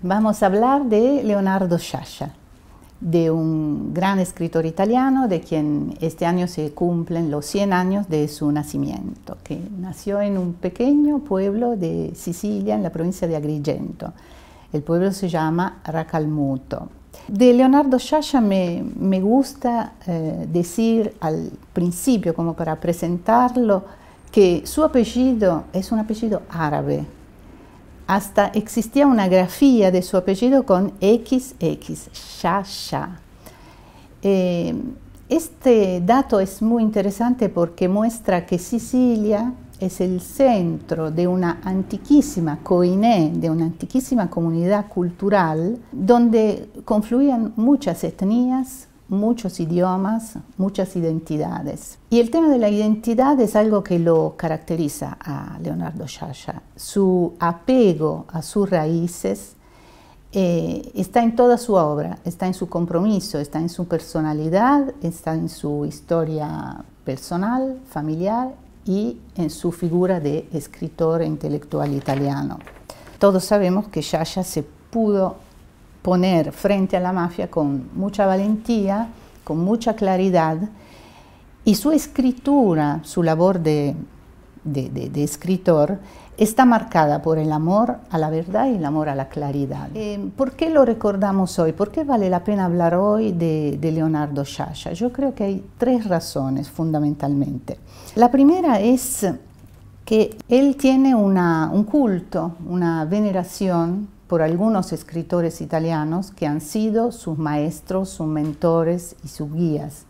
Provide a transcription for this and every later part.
Vamos a hablar de Leonardo Sciascia, de un gran escritor italiano de quien este año se cumplen los 100 años de su nacimiento, que nació en un pequeño pueblo de Sicilia, en la provincia de Agrigento. El pueblo se llama Racalmuto. De Leonardo Sciascia me, gusta eh, decir al principio, como para presentarlo, que su apellido es un apellido árabe, hasta existía una grafía de su apellido con XX, sha Eh, este dato es muy interesante porque muestra que Sicilia es el centro de una antiquísima coiné, de una antiquísima comunidad cultural, donde confluían muchas etnias, muchos idiomas, muchas identidades. Y el tema de la identidad es algo que lo caracteriza a Leonardo Sciascia. Su apego a sus raíces eh, está en toda su obra, está en su compromiso, está en su personalidad, está en su historia personal, familiar y en su figura de escritor e intelectual italiano. Todos sabemos que Sciascia se pudo poner frente a la mafia con mucha valentía, con mucha claridad, y su escritura, su labor de, escritor, está marcada por el amor a la verdad y el amor a la claridad. Eh, ¿Por qué lo recordamos hoy? ¿Por qué vale la pena hablar hoy de, Leonardo Sciascia? Yo creo que hay tres razones fundamentalmente. La primera es que él tiene un culto, una veneración por algunos escritores italianos que han sido sus maestros, sus mentores y sus guías.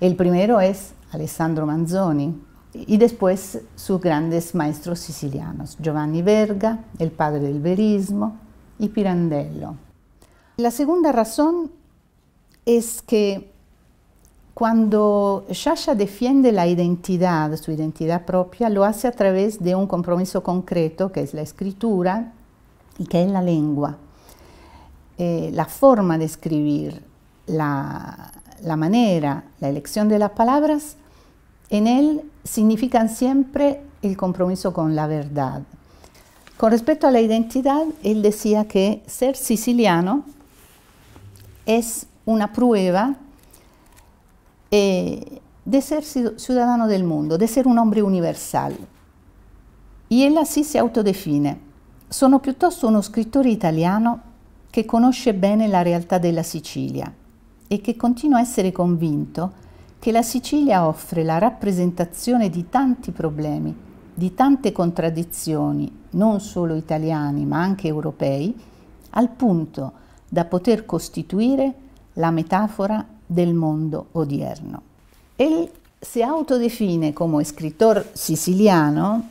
El primero es Alessandro Manzoni y después sus grandes maestros sicilianos, Giovanni Verga, el padre del verismo, y Pirandello. La segunda razón es que cuando Shasha defiende la identidad, su identidad propia, lo hace a través de un compromiso concreto que es la escritura y que es la lengua. Eh, la forma de escribir, la, manera, la elección de las palabras, en él significan siempre el compromiso con la verdad. Con respecto a la identidad, él decía que ser siciliano es una prueba eh, de ser ciudadano del mundo, de ser un hombre universal. Y él así se autodefine. Sono piuttosto uno scrittore italiano che conosce bene la realtà della Sicilia e che continua a essere convinto che la Sicilia offre la rappresentazione di tanti problemi, di tante contraddizioni, non solo italiani ma anche europei, al punto da poter costituire la metafora del mondo odierno. E si autodefine come scrittore siciliano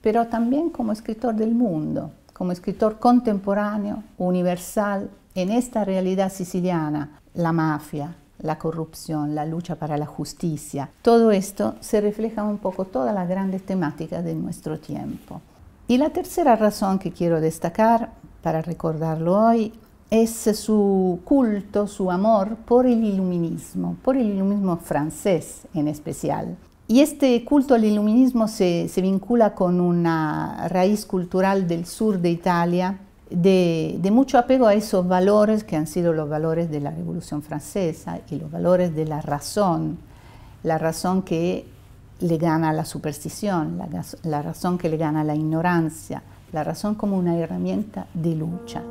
pero también como escritor del mundo, como escritor contemporáneo, universal, en esta realidad siciliana, la mafia, la corrupción, la lucha para la justicia, todo esto se refleja un poco toda la grandes temática de nuestro tiempo. Y la tercera razón que quiero destacar para recordarlo hoy es su culto, su amor por el iluminismo, por el iluminismo francés en especial. Y este culto al iluminismo se, vincula con una raíz cultural del sur de Italia, de, mucho apego a esos valores que han sido los valores de la Revolución Francesa y los valores de la razón, la razón que le gana la superstición, la, la razón que le gana la ignorancia, la razón como una herramienta de lucha.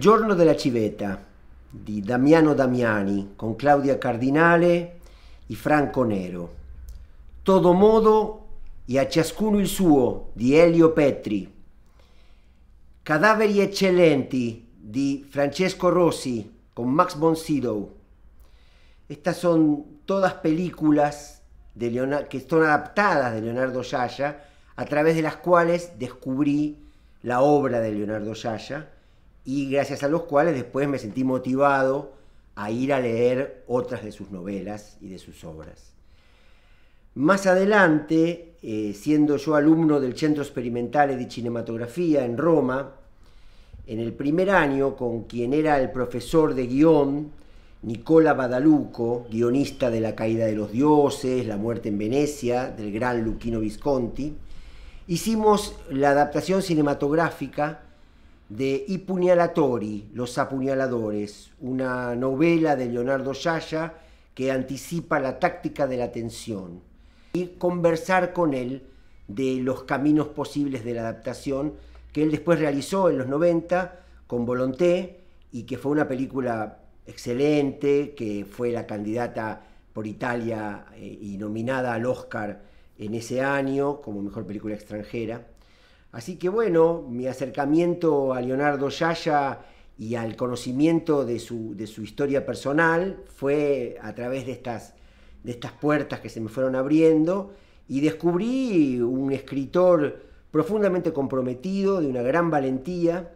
giorno la civetta de Damiano Damiani con Claudia Cardinale e Franco Nero. Todo modo e a ciascuno il suo di Elio Petri. Cadaveri eccellenti di Francesco Rossi con Max Bonsido. Estas son todas películas de Leonardo, que son adaptadas de Leonardo Yaya, a través de las cuales descubrí la obra de Leonardo Yaya y gracias a los cuales después me sentí motivado a ir a leer otras de sus novelas y de sus obras. Más adelante, eh, siendo yo alumno del Centro experimental de Cinematografía en Roma, en el primer año con quien era el profesor de guión, Nicola Badaluco, guionista de La Caída de los Dioses, La Muerte en Venecia, del gran Luquino Visconti, hicimos la adaptación cinematográfica de I Puñalatori, Los apuñaladores, una novela de Leonardo Yaya que anticipa la táctica de la tensión, y conversar con él de los caminos posibles de la adaptación que él después realizó en los 90 con Volonté y que fue una película excelente, que fue la candidata por Italia eh, y nominada al Oscar en ese año como mejor película extranjera. Así que bueno, mi acercamiento a Leonardo Yaya y al conocimiento de su, de su historia personal fue a través de estas, puertas que se me fueron abriendo y descubrí un escritor profundamente comprometido, de una gran valentía,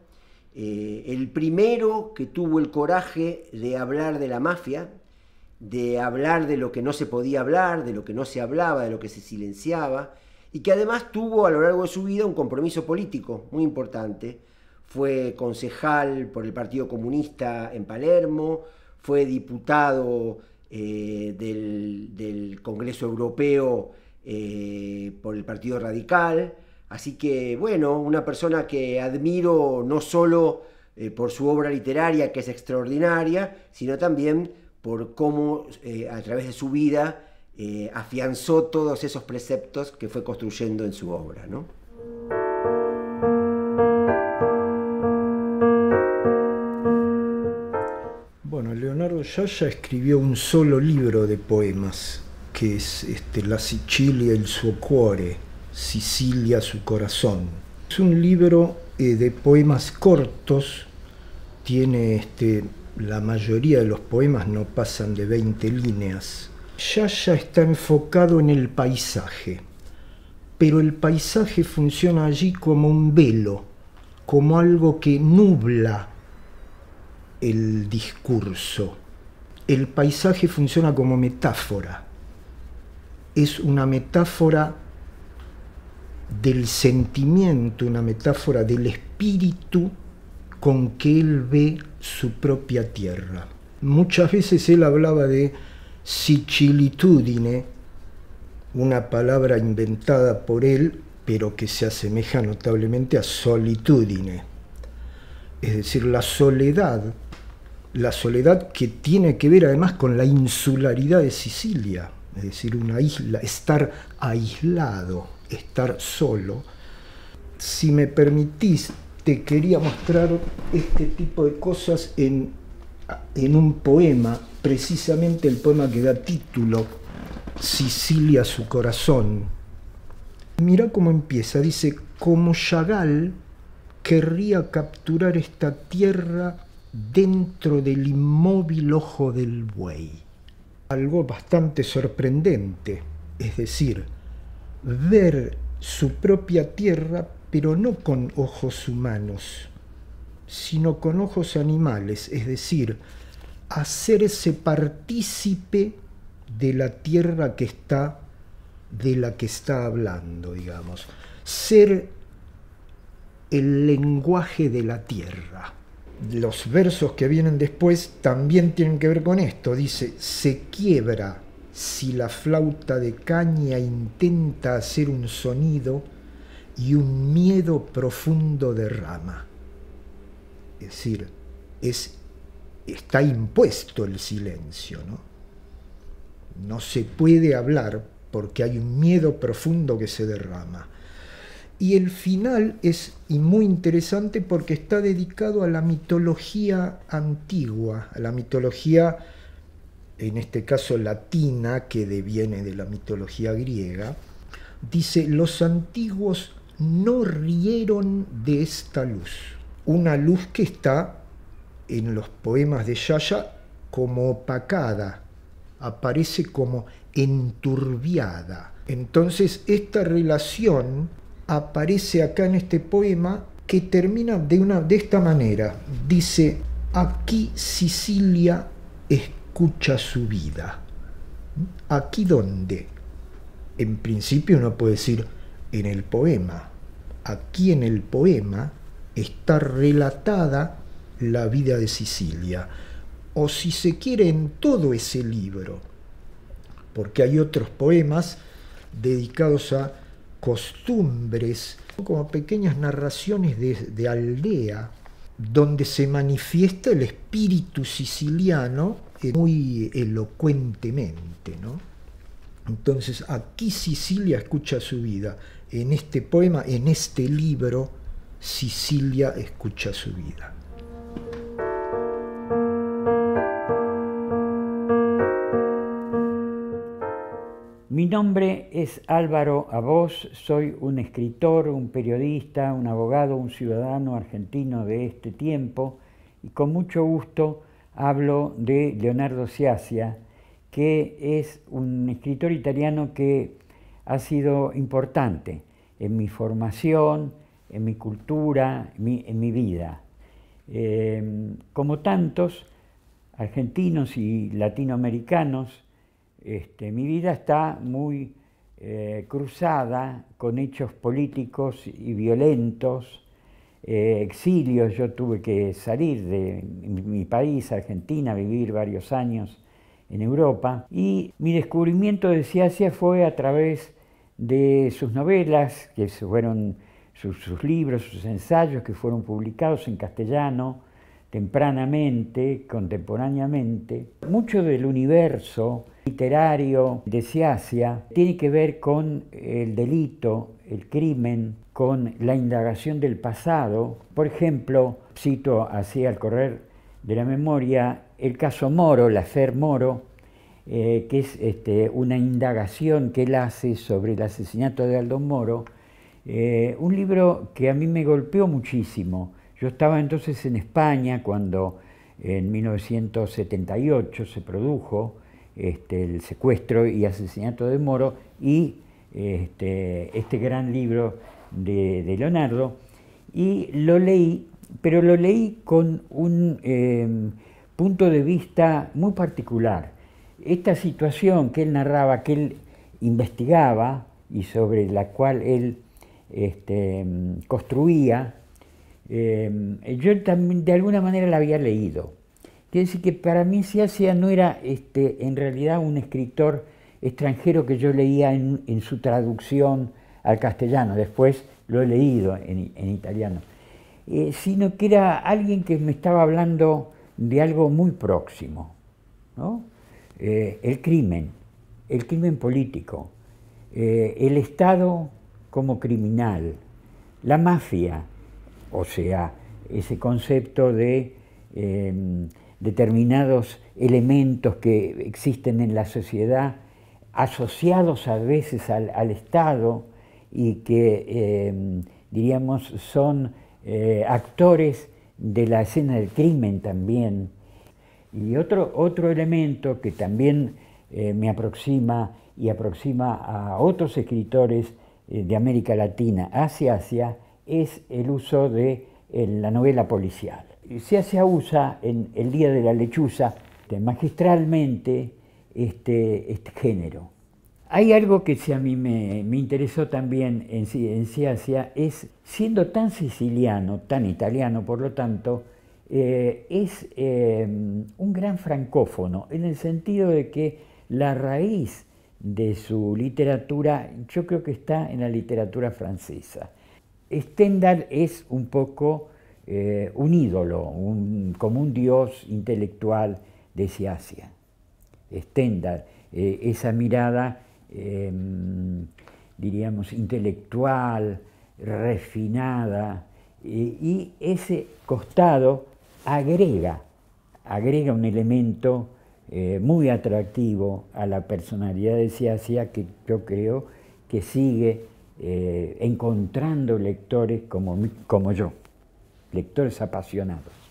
eh, el primero que tuvo el coraje de hablar de la mafia, de hablar de lo que no se podía hablar, de lo que no se hablaba, de lo que se silenciaba, y que además tuvo a lo largo de su vida un compromiso político muy importante. Fue concejal por el Partido Comunista en Palermo, fue diputado eh, del, Congreso Europeo eh, por el Partido Radical. Así que, bueno, una persona que admiro no solo eh, por su obra literaria, que es extraordinaria, sino también por cómo a través de su vida eh, afianzó todos esos preceptos que fue construyendo en su obra. ¿no? Bueno, Leonardo Yaya escribió un solo libro de poemas, que es este, La Sicilia, el suo cuore, Sicilia, su corazón. Es un libro eh, de poemas cortos, tiene este, la mayoría de los poemas no pasan de 20 líneas ya está enfocado en el paisaje, pero el paisaje funciona allí como un velo, como algo que nubla el discurso. El paisaje funciona como metáfora. Es una metáfora del sentimiento, una metáfora del espíritu con que él ve su propia tierra. Muchas veces él hablaba de sicilitudine, una palabra inventada por él, pero que se asemeja notablemente a solitudine, es decir, la soledad, la soledad que tiene que ver además con la insularidad de Sicilia, es decir, una isla, estar aislado, estar solo. Si me permitís, te quería mostrar este tipo de cosas en, en un poema precisamente el poema que da título, Sicilia su corazón. Mira cómo empieza, dice, como Chagall querría capturar esta tierra dentro del inmóvil ojo del buey. Algo bastante sorprendente, es decir, ver su propia tierra pero no con ojos humanos, sino con ojos animales, es decir, hacerse partícipe de la tierra que está de la que está hablando, digamos, ser el lenguaje de la tierra. Los versos que vienen después también tienen que ver con esto. Dice, se quiebra si la flauta de caña intenta hacer un sonido y un miedo profundo derrama. Es decir, es está impuesto el silencio, ¿no? No se puede hablar porque hay un miedo profundo que se derrama. Y el final es muy interesante porque está dedicado a la mitología antigua, a la mitología, en este caso latina, que deviene de la mitología griega. Dice, los antiguos no rieron de esta luz, una luz que está en los poemas de Yaya como opacada, aparece como enturbiada. Entonces esta relación aparece acá en este poema que termina de, una, de esta manera. Dice, aquí Sicilia escucha su vida. ¿Aquí dónde? En principio uno puede decir en el poema. Aquí en el poema está relatada la vida de Sicilia, o si se quiere en todo ese libro, porque hay otros poemas dedicados a costumbres, como pequeñas narraciones de, aldea, donde se manifiesta el espíritu siciliano eh, muy elocuentemente. ¿no? Entonces aquí Sicilia escucha su vida, en este poema, en este libro, Sicilia escucha su vida. Mi nombre es Álvaro Abós, soy un escritor, un periodista, un abogado, un ciudadano argentino de este tiempo y con mucho gusto hablo de Leonardo Siasia, que es un escritor italiano que ha sido importante en mi formación, en mi cultura, en mi, vida. Eh, como tantos argentinos y latinoamericanos, este, mi vida está muy eh, cruzada con hechos políticos y violentos, eh, exilios, yo tuve que salir de mi país, Argentina, vivir varios años en Europa, y mi descubrimiento de Ciacia fue a través de sus novelas, que fueron sus libros, sus ensayos que fueron publicados en castellano, tempranamente, contemporáneamente. Mucho del universo literario de Siasia tiene que ver con el delito, el crimen, con la indagación del pasado. Por ejemplo, cito así al correr de la memoria el caso Moro, la Fer Moro, eh, que es este, una indagación que él hace sobre el asesinato de Aldo Moro, eh, un libro que a mí me golpeó muchísimo yo estaba entonces en España cuando en 1978 se produjo este, el secuestro y asesinato de Moro y este, este gran libro de, Leonardo. Y lo leí, pero lo leí con un em, punto de vista muy particular. Esta situación que él narraba, que él investigaba y sobre la cual él este, em, construía eh, yo también de alguna manera la había leído. Quiere decir que para mí Siasia no era este, en realidad un escritor extranjero que yo leía en, su traducción al castellano, después lo he leído en, italiano, eh, sino que era alguien que me estaba hablando de algo muy próximo, eh, el crimen, el crimen político, el Estado como criminal, la mafia, o sea, ese concepto de em, determinados elementos que existen en la sociedad asociados a veces al, Estado y que, em, diríamos, son eh, actores de la escena del crimen también. Y otro, otro elemento que también eh, me aproxima y aproxima a otros escritores eh, de América Latina hacia Asia es el uso de eh, la novela policial. Se hace usa en El Día de la Lechuza magistralmente este, este, género. Hay algo que a mí me, interesó también en, en es siendo tan siciliano, tan italiano por lo tanto, eh, es eh, un gran francófono, en el sentido de que la raíz de su literatura yo creo que está en la literatura francesa. Stendhal es un poco eh, un ídolo, como un dios intelectual de ese Stendhal, eh, esa mirada, em, diríamos, intelectual, refinada, eh, y ese costado agrega, agrega un elemento muy atractivo a la personalidad de Siasia que yo creo que sigue eh, encontrando lectores como, como yo, lectores apasionados.